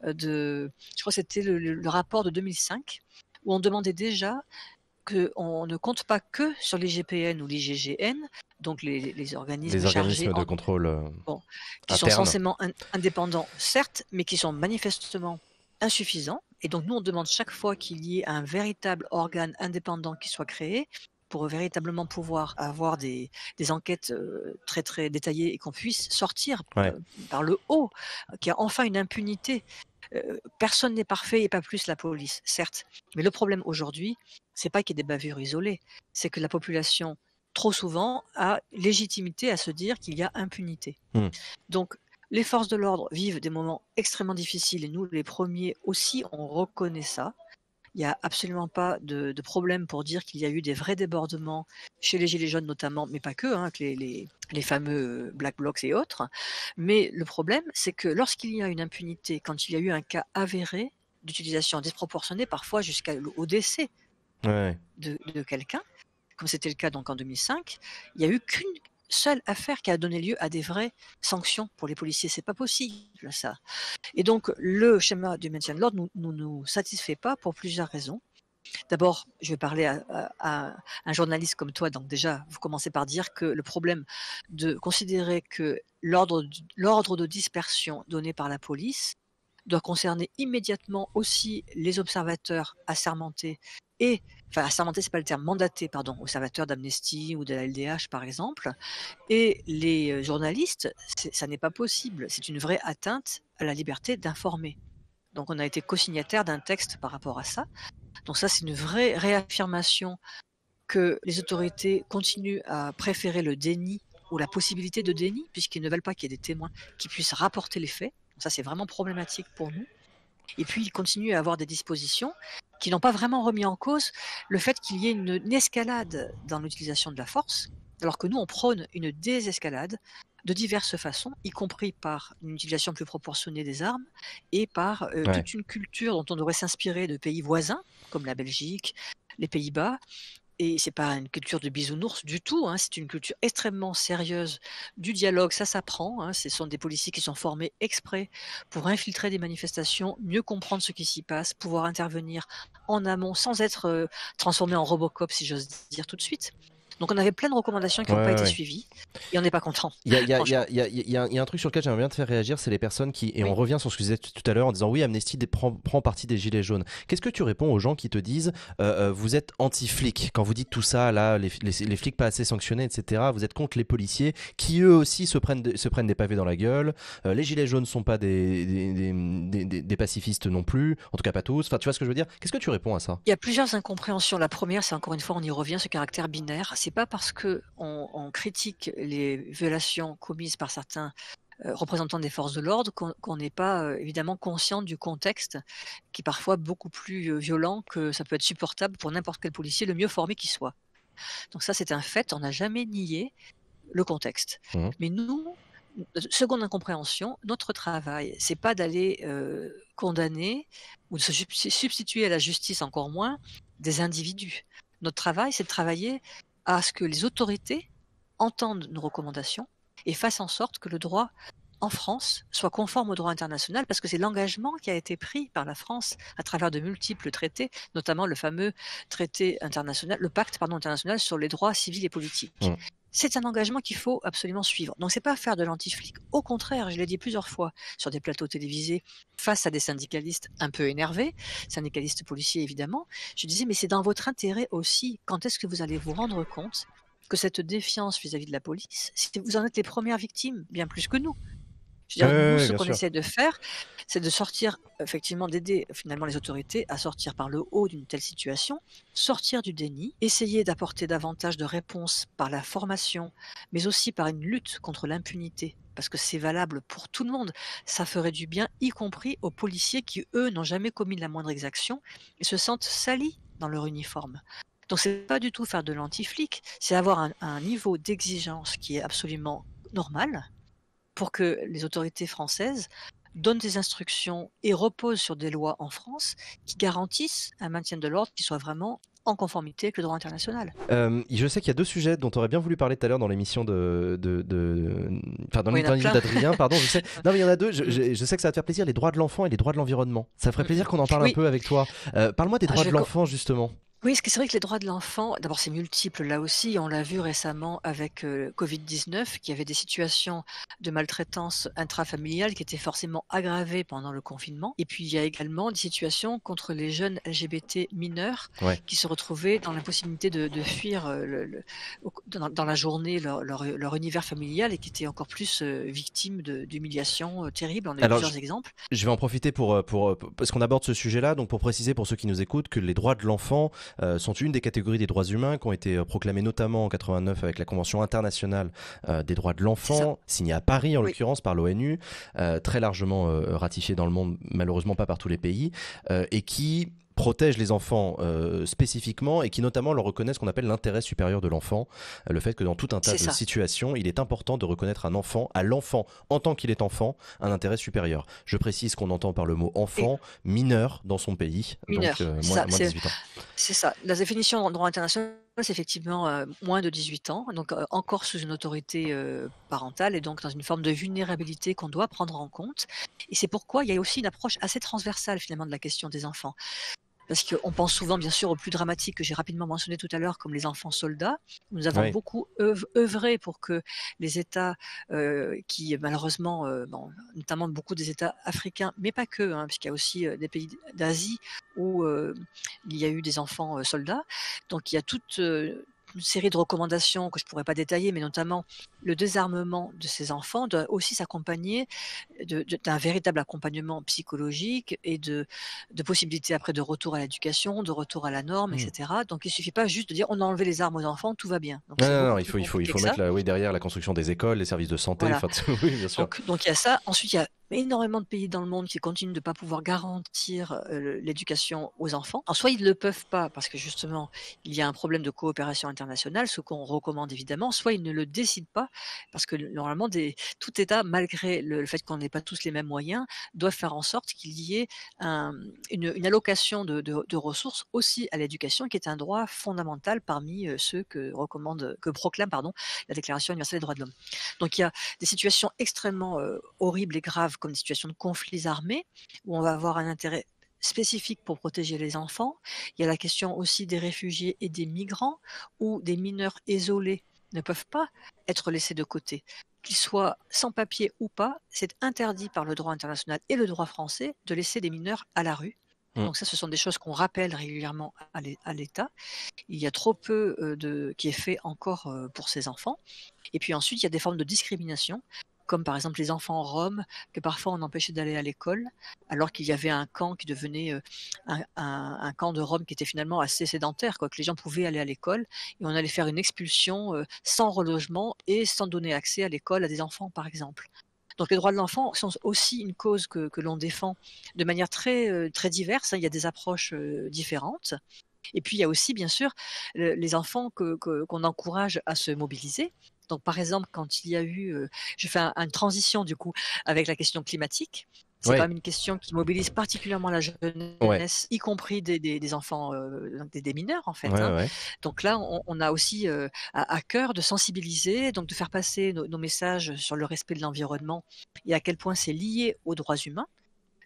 de, je crois que c'était le rapport de 2005, où on demandait déjà qu'on ne compte pas que sur l'IGPN ou l'IGGN, donc les, les organismes, les organismes de contrôle euh, qui sont censément indépendants, certes, mais qui sont manifestement insuffisants. Et donc nous, on demande chaque fois qu'il y ait un véritable organe indépendant qui soit créé pour véritablement pouvoir avoir des, enquêtes euh, très très détaillées et qu'on puisse sortir euh, par le haut, qu'il y a enfin une impunité euh, personne n'est parfait et pas plus la police, certes. Mais le problème aujourd'hui, c'est pas qu'il y ait des bavures isolées, c'est que la population trop souvent a légitimité à se dire qu'il y a impunité. Hmm. Donc les forces de l'ordre vivent des moments extrêmement difficiles et nous les premiers aussi on reconnaît ça. Il n'y a absolument pas de, problème pour dire qu'il y a eu des vrais débordements chez les Gilets jaunes notamment, mais pas que, hein, les, fameux Black Blocs et autres. Mais le problème, c'est que lorsqu'il y a une impunité, quand il y a eu un cas avéré d'utilisation disproportionnée, parfois jusqu'au décès de, quelqu'un, comme c'était le cas donc en 2005, il n'y a eu qu'une seule affaire qui a donné lieu à des vraies sanctions pour les policiers. C'est pas possible, ça. Et donc, le schéma du maintien de l'ordre ne nous, nous, satisfait pas pour plusieurs raisons. D'abord, je vais parler à, à, un journaliste comme toi, donc déjà, vous commencez par dire que le problème de considérer que l'ordre de dispersion donné par la police doit concerner immédiatement aussi les observateurs assermentés et, enfin, assermentés, c'est pas le terme, mandaté pardon, observateurs d'Amnesty ou de la LDH, par exemple, et les euh, journalistes, ça n'est pas possible. C'est une vraie atteinte à la liberté d'informer. Donc, on a été co-signataire d'un texte par rapport à ça. Donc, ça, c'est une vraie réaffirmation que les autorités continuent à préférer le déni ou la possibilité de déni, puisqu'ils ne veulent pas qu'il y ait des témoins qui puissent rapporter les faits. Ça, c'est vraiment problématique pour nous. Et puis, il continue à avoir des dispositions qui n'ont pas vraiment remis en cause le fait qu'il y ait une, escalade dans l'utilisation de la force, alors que nous, on prône une désescalade de diverses façons, y compris par une utilisation plus proportionnée des armes et par euh, toute une culture dont on devrait s'inspirer de pays voisins, comme la Belgique, les Pays-Bas, et c'est pas une culture de bisounours du tout. Hein, c'est une culture extrêmement sérieuse du dialogue. Ça s'apprend. Hein, ce sont des policiers qui sont formés exprès pour infiltrer des manifestations, mieux comprendre ce qui s'y passe, pouvoir intervenir en amont sans être euh, transformé en Robocop, si j'ose dire tout de suite. Donc on avait plein de recommandations qui n'ont pas été suivies et on n'est pas content. Il y, a un truc sur lequel j'aimerais bien te faire réagir, c'est les personnes qui, et on revient sur ce que vous disais tout à l'heure en disant oui, Amnesty prend, prend partie des Gilets jaunes. Qu'est-ce que tu réponds aux gens qui te disent euh, euh, vous êtes anti-flics quand vous dites tout ça, là, les, flics pas assez sanctionnés, etc. Vous êtes contre les policiers qui eux aussi se prennent, se prennent des pavés dans la gueule. Euh, les Gilets jaunes ne sont pas des pacifistes non plus, en tout cas pas tous. Enfin, tu vois ce que je veux dire Qu'est-ce que tu réponds à ça Il y a plusieurs incompréhensions. La première, c'est encore une fois, on y revient, ce caractère binaire. C'est pas parce que on, critique les violations commises par certains euh, représentants des forces de l'ordre qu'on n'est pas euh, évidemment conscient du contexte qui est parfois beaucoup plus euh, violent que ça peut être supportable pour n'importe quel policier, le mieux formé qui soit. Donc ça c'est un fait, on n'a jamais nié le contexte. Mmh. Mais nous, seconde incompréhension, notre travail, c'est pas d'aller condamner ou de se substituer à la justice encore moins des individus. Notre travail, c'est de travailler à ce que les autorités entendent nos recommandations et fassent en sorte que le droit en France soit conforme au droit international, parce que c'est l'engagement qui a été pris par la France à travers de multiples traités, notamment le fameux traité international, le pacte international sur les droits civils et politiques c'est un engagement qu'il faut absolument suivre. Donc c'est pas faire de lanti Au contraire, je l'ai dit plusieurs fois sur des plateaux télévisés face à des syndicalistes un peu énervés, syndicalistes policiers évidemment, je disais mais c'est dans votre intérêt aussi. Quand est-ce que vous allez vous rendre compte que cette défiance vis-à-vis -vis de la police, vous en êtes les premières victimes, bien plus que nous. Je veux ce qu'on essaie de faire, c'est de sortir, effectivement, d'aider finalement les autorités à sortir par le haut d'une telle situation, sortir du déni, essayer d'apporter davantage de réponses par la formation, mais aussi par une lutte contre l'impunité parce que c'est valable pour tout le monde. Ça ferait du bien, y compris aux policiers qui, eux, n'ont jamais commis la moindre exaction et se sentent salis dans leur uniforme. Donc c'est pas du tout faire de l'anti-flic, c'est avoir un niveau d'exigence qui est absolument normal, pour que les autorités françaises donnent des instructions et reposent sur des lois en France qui garantissent un maintien de l'ordre qui soit vraiment en conformité avec le droit international. Euh, je sais qu'il y a deux sujets dont on aurait bien voulu parler tout à l'heure dans l'émission de, d'Adrien, pardon, je sais. <laughs> Non, mais il y en a deux, je, sais que ça va te faire plaisir, les droits de l'enfant et les droits de l'environnement. Ça ferait mm. plaisir qu'on en parle un peu avec toi. Euh, parle-moi des ah, droits de l'enfant, justement. Oui, c'est vrai que les droits de l'enfant, d'abord c'est multiple là aussi, on l'a vu récemment avec Covid-19, qui avait des situations de maltraitance intrafamiliale qui étaient forcément aggravées pendant le confinement. Et puis il y a également des situations contre les jeunes LGBT mineurs qui se retrouvaient dans l'impossibilité de, de fuir le, dans, la journée leur, univers familial et qui étaient encore plus victimes d'humiliations terribles. On a plusieurs exemples. Je vais en profiter pour, pour parce qu'on aborde ce sujet-là, donc pour préciser pour ceux qui nous écoutent que les droits de l'enfant euh, sont une des catégories des droits humains qui ont été euh, proclamées notamment en 89 avec la Convention internationale euh, des droits de l'enfant, signée à Paris en l'occurrence par l'ONU, très largement ratifiée dans le monde, malheureusement pas par tous les pays, et qui protège les enfants euh, spécifiquement et qui notamment leur reconnaissent ce qu'on appelle l'intérêt supérieur de l'enfant, le fait que dans tout un tas de situations, il est important de reconnaître un enfant, à l'enfant en tant qu'il est enfant, un intérêt supérieur. Je précise qu'on entend par le mot enfant mineur dans son pays, mineur, donc euh, moins, de 18 ans. C'est ça. La définition en droit international c'est effectivement euh, moins de 18 ans, donc encore sous une autorité parentale et donc dans une forme de vulnérabilité qu'on doit prendre en compte. Et c'est pourquoi il y a aussi une approche assez transversale finalement de la question des enfants. Parce qu'on pense souvent, bien sûr, aux plus dramatiques que j'ai rapidement mentionné tout à l'heure, comme les enfants soldats. Nous avons beaucoup œuvré pour que les États euh, qui, malheureusement, euh, bon, notamment beaucoup des États africains, mais pas que, hein, puisqu'il y a aussi euh, des pays d'Asie où il y a eu des enfants soldats. Donc il y a toute une série de recommandations que je ne pourrais pas détailler, mais notamment le désarmement de ces enfants doit aussi s'accompagner d'un véritable accompagnement psychologique et de, possibilités après de retour à l'éducation, de retour à la norme, mmh. etc. Donc il ne suffit pas juste de dire on a enlevé les armes aux enfants, tout va bien. non, non, il faut, il faut, il faut mettre oui, derrière la construction des écoles, les services de santé. <laughs> Donc, il y a ça. Ensuite, il y a énormément de pays dans le monde qui continuent de ne pas pouvoir garantir euh, l'éducation aux enfants. En soit ils ne le peuvent pas parce que justement, il y a un problème de coopération internationale ce qu'on recommande évidemment, soit ils ne le décident pas, parce que normalement, des, tout État, malgré le, fait qu'on n'ait pas tous les mêmes moyens, doit faire en sorte qu'il y ait une, allocation de, ressources aussi à l'éducation, qui est un droit fondamental parmi euh, ceux que recommande, que proclame pardon, la Déclaration universelle des droits de l'homme. Donc il y a des situations extrêmement euh, horribles et graves, comme des situations de conflits armés, où on va avoir un intérêt spécifiques pour protéger les enfants. Il y a la question aussi des réfugiés et des migrants, ou des mineurs isolés ne peuvent pas être laissés de côté. Qu'ils soient sans papier ou pas, c'est interdit par le droit international et le droit français de laisser des mineurs à la rue. Mmh. Donc ça, ce sont des choses qu'on rappelle régulièrement à l'État. Il y a trop peu euh, de, qui est fait encore euh, pour ces enfants. Et puis ensuite, il y a des formes de discrimination comme par exemple les enfants Rome que parfois on empêchait d'aller à l'école, alors qu'il y avait un camp qui devenait euh, un, camp de Rome qui était finalement assez sédentaire, quoi, que les gens pouvaient aller à l'école, et on allait faire une expulsion euh, sans relogement et sans donner accès à l'école à des enfants, par exemple. Donc les droits de l'enfant sont aussi une cause que, l'on défend de manière très, euh, très diverse, hein. il y a des approches différentes. Et puis il y a aussi, bien sûr, les enfants qu'on que, encourage à se mobiliser. Donc, par exemple, quand il y a eu, j'ai je fais une transition du coup avec la question climatique. C'est quand même une question qui mobilise particulièrement la jeunesse, y compris des, enfants, des, mineurs en fait. Hein. Donc là, on, a aussi à, cœur de sensibiliser, donc de faire passer nos messages sur le respect de l'environnement et à quel point c'est lié aux droits humains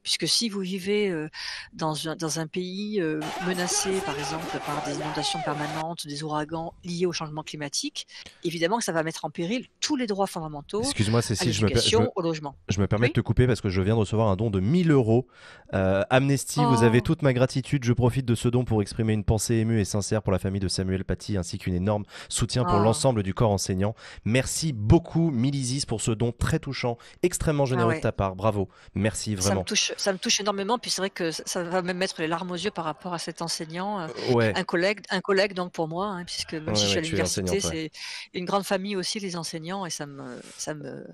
puisque si vous vivez euh, dans, un, dans un pays euh, menacé, par exemple, par des inondations permanentes, des ouragans liés au changement climatique, évidemment que ça va mettre en péril tous les droits fondamentaux. Excuse-moi, Cécile, je me, au logement. Je me permets de te couper parce que je viens de recevoir un don de 1000 euros. Euh, Amnesty, vous avez oh. toute ma gratitude. Je profite de ce don pour exprimer une pensée émue et sincère pour la famille de Samuel Paty ainsi qu'une énorme soutien pour ah. l'ensemble du corps enseignant. Merci beaucoup, Milizis pour ce don très touchant, extrêmement généreux ah de ta part. Bravo. Merci vraiment. touche ça me touche énormément. Puis c'est vrai que ça va me mettre les larmes aux yeux par rapport à cet enseignant, euh, euh, un collègue, un collègue donc pour moi, hein, puisque même si je suis à l'université, c'est une grande famille aussi les enseignants et ça me, ça me,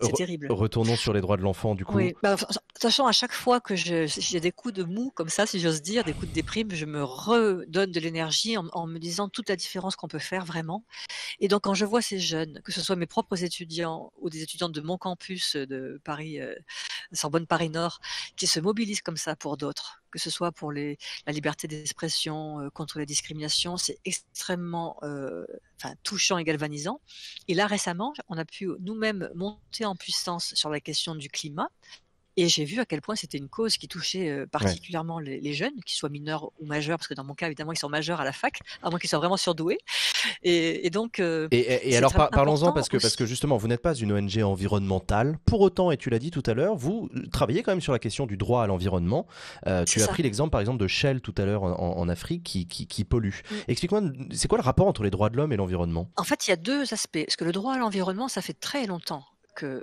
c'est terrible. Retournons sur les droits de l'enfant du coup. Oui. Bah, sachant à chaque fois que j'ai des coups de mou comme ça, si j'ose dire, des coups de déprime, je me redonne de l'énergie en, me disant toute la différence qu'on peut faire vraiment. Et donc quand je vois ces jeunes, que ce soit mes propres étudiants ou des étudiants de mon campus euh, de Paris, Sorbonne Paris Nord, qui se mobilisent comme ça pour d'autres, que ce soit pour la liberté d'expression, euh, contre la discrimination, c'est extrêmement euh, touchant et galvanisant. Et là, récemment, on a pu nous-mêmes monter en puissance sur la question du climat, et j'ai vu à quel point c'était une cause qui touchait particulièrement les, jeunes, qu'ils soient mineurs ou majeurs, parce que dans mon cas, évidemment, ils sont majeurs à la fac, à moins qu'ils soient vraiment surdoués. Et, donc. et, alors, parlons-en, parce que, parce que justement, vous n'êtes pas une ONG environnementale. Pour autant, et tu l'as dit tout à l'heure, vous travaillez quand même sur la question du droit à l'environnement. Euh, tu as pris l'exemple, par exemple, de Shell tout à l'heure en, Afrique qui, qui, pollue. Mmh. Explique-moi, c'est quoi le rapport entre les droits de l'homme et l'environnement En fait, il y a deux aspects. Parce que le droit à l'environnement, ça fait très longtemps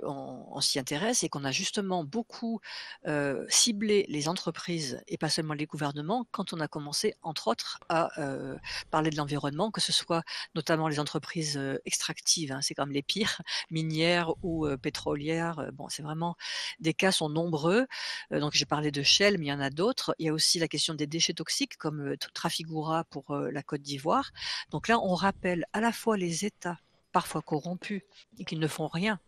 on, s'y intéresse et qu'on a justement beaucoup euh, ciblé les entreprises et pas seulement les gouvernements quand on a commencé, entre autres, à euh, parler de l'environnement, que ce soit notamment les entreprises euh, extractives, hein. c'est quand même les pires, <laughs> minières ou pétrolières. Bon, c'est vraiment des cas sont nombreux. donc j'ai parlé de Shell, mais il y en a d'autres. Il y a aussi la question des déchets toxiques comme Trafigura pour la Côte d'Ivoire. Donc là, on rappelle à la fois les États parfois corrompus et qui ne font rien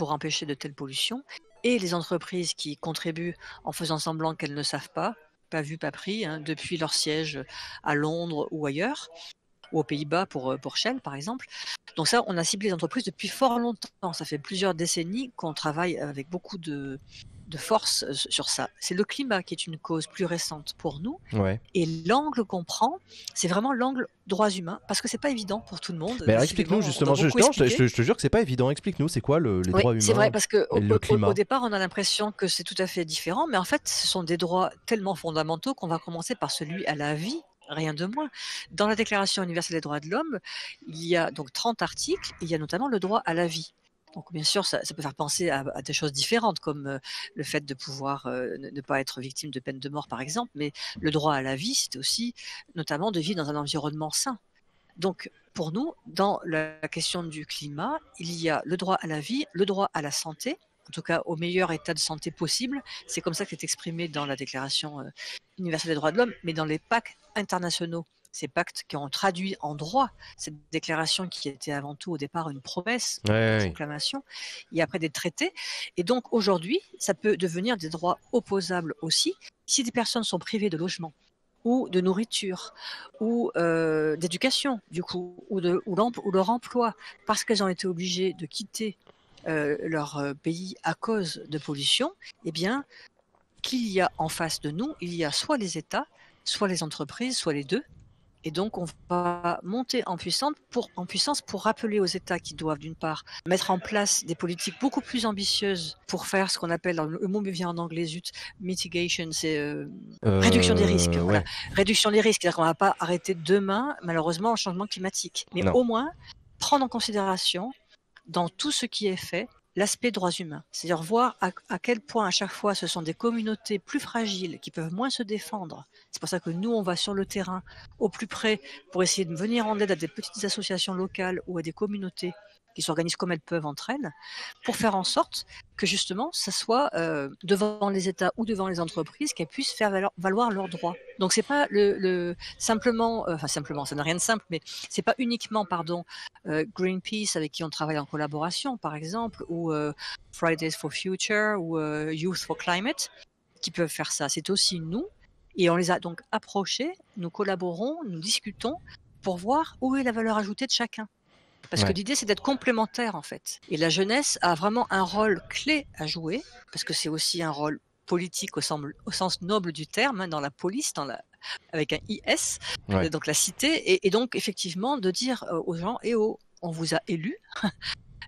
pour empêcher de telles pollutions, et les entreprises qui contribuent en faisant semblant qu'elles ne savent pas, pas vu, pas pris, hein, depuis leur siège à Londres ou ailleurs, ou aux Pays-Bas pour, euh, pour Shell par exemple. Donc ça, on a ciblé les entreprises depuis fort longtemps. Ça fait plusieurs décennies qu'on travaille avec beaucoup de, de force euh, sur ça. C'est le climat qui est une cause plus récente pour nous. Et l'angle qu'on prend, c'est vraiment l'angle droits humains, parce que c'est pas évident pour tout le monde. Mais explique-nous justement, je, te, jure que c'est pas évident. Explique-nous, c'est quoi les droits humains C'est vrai, parce que au, départ, on a l'impression que c'est tout à fait différent, mais en fait, ce sont des droits tellement fondamentaux qu'on va commencer par celui à la vie. Rien de moins. Dans la Déclaration universelle des droits de l'homme, il y a donc 30 articles, il y a notamment le droit à la vie. Donc bien sûr, ça, peut faire penser à, des choses différentes, comme euh, le fait de pouvoir euh, ne, pas être victime de peine de mort, par exemple, mais le droit à la vie, c'est aussi notamment de vivre dans un environnement sain. Donc pour nous, dans la question du climat, il y a le droit à la vie, le droit à la santé, en tout cas au meilleur état de santé possible. C'est comme ça que c'est exprimé dans la Déclaration euh, universelle des droits de l'homme, mais dans les pactes internationaux ces pactes qui ont traduit en droit cette déclaration qui était avant tout au départ une promesse, une proclamation, et après des traités. Et donc aujourd'hui, ça peut devenir des droits opposables aussi. Si des personnes sont privées de logement, ou de nourriture, ou euh, d'éducation, du coup, ou, de, ou, leur emploi, parce qu'elles ont été obligées de quitter euh, leur euh, pays à cause de pollution, eh bien, qu'il y a en face de nous, il y a soit les États, soit les entreprises, soit les deux, et donc, on va monter en puissance, pour, en puissance pour rappeler aux États qui doivent, d'une part, mettre en place des politiques beaucoup plus ambitieuses pour faire ce qu'on appelle, le mot vient en anglais, mitigation, c'est euh, euh, réduction des risques. Réduction des risques, c'est-à-dire qu'on ne va pas arrêter demain, malheureusement, le changement climatique. Mais au moins, prendre en considération, dans tout ce qui est fait, l'aspect droits humains. C'est-à-dire voir à, quel point à chaque fois ce sont des communautés plus fragiles qui peuvent moins se défendre. C'est pour ça que nous, on va sur le terrain au plus près pour essayer de venir en aide à des petites associations locales ou à des communautés ils s'organisent comme elles peuvent entre elles, pour faire en sorte que justement, ça soit euh, devant les États ou devant les entreprises qu'elles puissent faire valoir, leurs droits. Donc c'est pas simplement, euh, enfin simplement, ça n'a rien de simple, mais c'est pas uniquement, pardon, euh, Greenpeace avec qui on travaille en collaboration, par exemple, ou Fridays for Future ou Youth for Climate qui peuvent faire ça. C'est aussi nous et on les a donc approchés. Nous collaborons, nous discutons pour voir où est la valeur ajoutée de chacun. Parce que l'idée, c'est d'être complémentaire, en fait. Et la jeunesse a vraiment un rôle clé à jouer, parce que c'est aussi un rôle politique au, sens, au sens noble du terme, hein, dans la police, dans la, avec un IS, donc la cité. Et, donc, effectivement, de dire euh, aux gens, eh oh, on vous a élu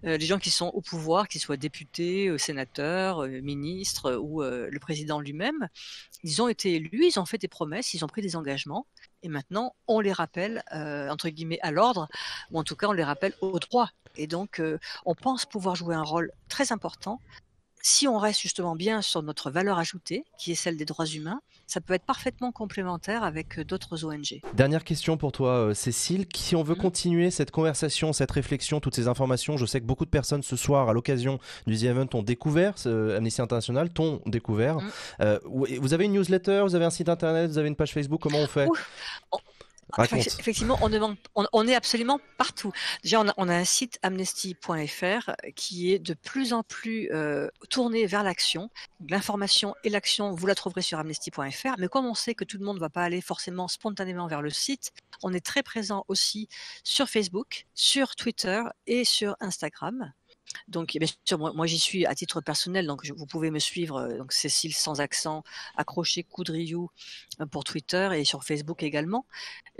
euh, les gens qui sont au pouvoir, qu'ils soient députés, euh, sénateurs, euh, ministres ou le président lui-même, ils ont été élus, ils ont fait des promesses, ils ont pris des engagements. Et maintenant, on les rappelle, entre guillemets, à l'ordre, ou en tout cas, on les rappelle aux droit. Et donc, on pense pouvoir jouer un rôle très important si on reste justement bien sur notre valeur ajoutée, qui est celle des droits humains, ça peut être parfaitement complémentaire avec euh, d'autres ONG. Dernière question pour toi, euh, Cécile. Si on veut mm. continuer cette conversation, cette réflexion, toutes ces informations, je sais que beaucoup de personnes ce soir, à l'occasion du The Event, ont découvert euh, Amnesty International, t'ont découvert. Mm. vous avez une newsletter, vous avez un site internet, vous avez une page Facebook, comment on fait Effectivement, on, est absolument partout. Déjà, on a, un site amnesty.fr qui est de plus en plus euh, tourné vers l'action. L'information et l'action, vous la trouverez sur amnesty.fr. Mais comme on sait que tout le monde ne va pas aller forcément spontanément vers le site, on est très présent aussi sur Facebook, sur Twitter et sur Instagram. Donc, eh bien sûr, moi, j'y suis à titre personnel, donc vous pouvez me suivre, euh, donc Cécile sans accent, accroché Coudriou euh, pour Twitter et sur Facebook également.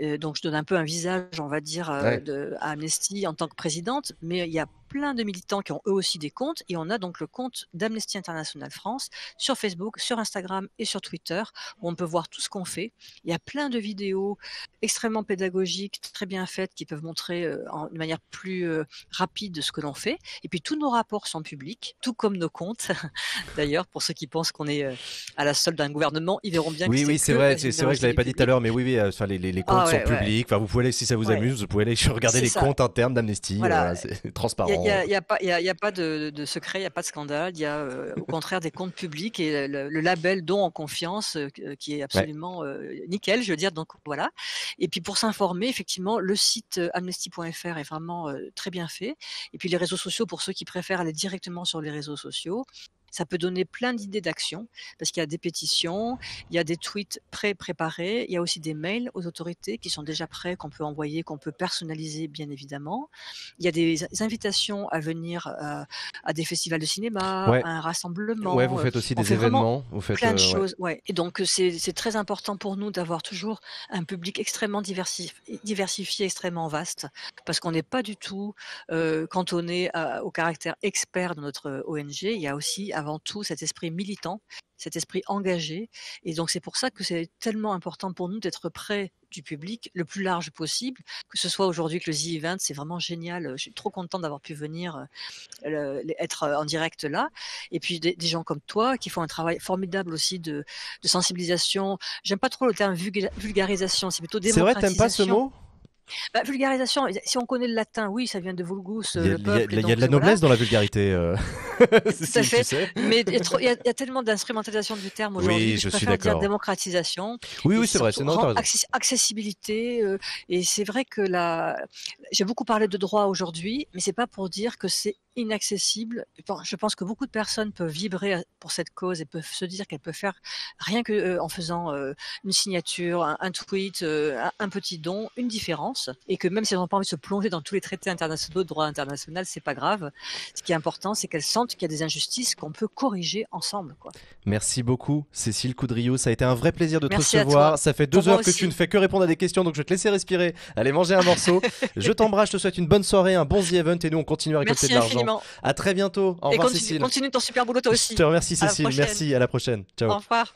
Euh, donc, je donne un peu un visage, on va dire, de, à Amnesty en tant que présidente, mais il y a plein de militants qui ont eux aussi des comptes. Et on a donc le compte d'Amnesty International France sur Facebook, sur Instagram et sur Twitter, où on peut voir tout ce qu'on fait. Il y a plein de vidéos extrêmement pédagogiques, très bien faites, qui peuvent montrer euh, de manière plus euh, rapide ce que l'on fait. Et puis tous nos rapports sont publics, tout comme nos comptes. <laughs> D'ailleurs, pour ceux qui pensent qu'on est euh, à la solde d'un gouvernement, ils verront bien. Oui, que oui, c'est vrai, c'est vrai que je l'avais pas dit tout à l'heure, mais oui, oui, les, ah comptes sont publics. Enfin, vous pouvez aller, si ça vous amuse, vous pouvez aller <laughs> regarder les comptes internes d'Amnesty. c'est transparent n'y y a, pas, a pas de, secret, il n'y a pas de scandale. Il y a euh, au contraire des comptes publics et le, label don en confiance euh, qui est absolument euh, nickel, je veux dire. Donc voilà. Et puis pour s'informer, effectivement, le site amnesty.fr est vraiment très bien fait. Et puis les réseaux sociaux pour ceux qui préfèrent aller directement sur les réseaux sociaux. Ça peut donner plein d'idées d'action parce qu'il y a des pétitions, il y a des tweets pré-préparés, il y a aussi des mails aux autorités qui sont déjà prêts, qu'on peut envoyer, qu'on peut personnaliser bien évidemment. Il y a des invitations à venir euh, à des festivals de cinéma, à un rassemblement. vous euh, faites aussi des événements, vous faites plein de euh, choses. Ouais. Et donc c'est très important pour nous d'avoir toujours un public extrêmement diversifié, extrêmement vaste, parce qu'on n'est pas du tout cantonné au caractère expert de notre ONG. Il y a aussi à avant tout cet esprit militant, cet esprit engagé. Et donc c'est pour ça que c'est tellement important pour nous d'être près du public le plus large possible, que ce soit aujourd'hui que le zi 20 c'est vraiment génial. Je suis trop contente d'avoir pu venir euh, être euh, en direct là. Et puis des, gens comme toi qui font un travail formidable aussi de, de sensibilisation. J'aime pas trop le terme vulgarisation, c'est plutôt démocratisation. C'est vrai, t'aimes pas ce mot bah, vulgarisation, euh, si on connaît le latin, oui, ça vient de vulgus. Il y a, peuple, y a, de la noblesse dans la vulgarité. Euh, <laughs> <laughs> Tout à fait. Mais il y, a, <laughs> tellement d'instrumentalisation du terme aujourd'hui. Oui, je, je suis d'accord. Démocratisation. Oui, oui, c'est vrai. C'est accessibilité. Euh, et c'est vrai que la... j'ai beaucoup parlé de droit aujourd'hui, mais c'est pas pour dire que c'est inaccessible. Je pense que beaucoup de personnes peuvent vibrer euh, pour cette cause et peuvent se dire qu'elles peuvent faire rien que euh, en faisant euh, une signature, un, tweet, un, petit don, une différence, et que même si elles n'ont pas envie de se plonger dans tous les traités internationaux de droit international, c'est pas grave. Ce qui est important, c'est qu'elles sentent qu'il y a des injustices qu'on peut corriger ensemble. Merci beaucoup, Cécile Coudriou Ça a été un vrai plaisir de te recevoir. Ça fait deux heures que tu ne fais que répondre à des questions, donc je vais te laisser respirer. Allez manger un morceau. <laughs> je t'embrasse. Je te souhaite une bonne soirée, un bon The Event, et nous on continue à récolter de l'argent. A À très bientôt. Au et continue, Cécile. ton super boulot toi aussi. Je te remercie, Cécile. Merci. À la prochaine. Ciao. Au revoir.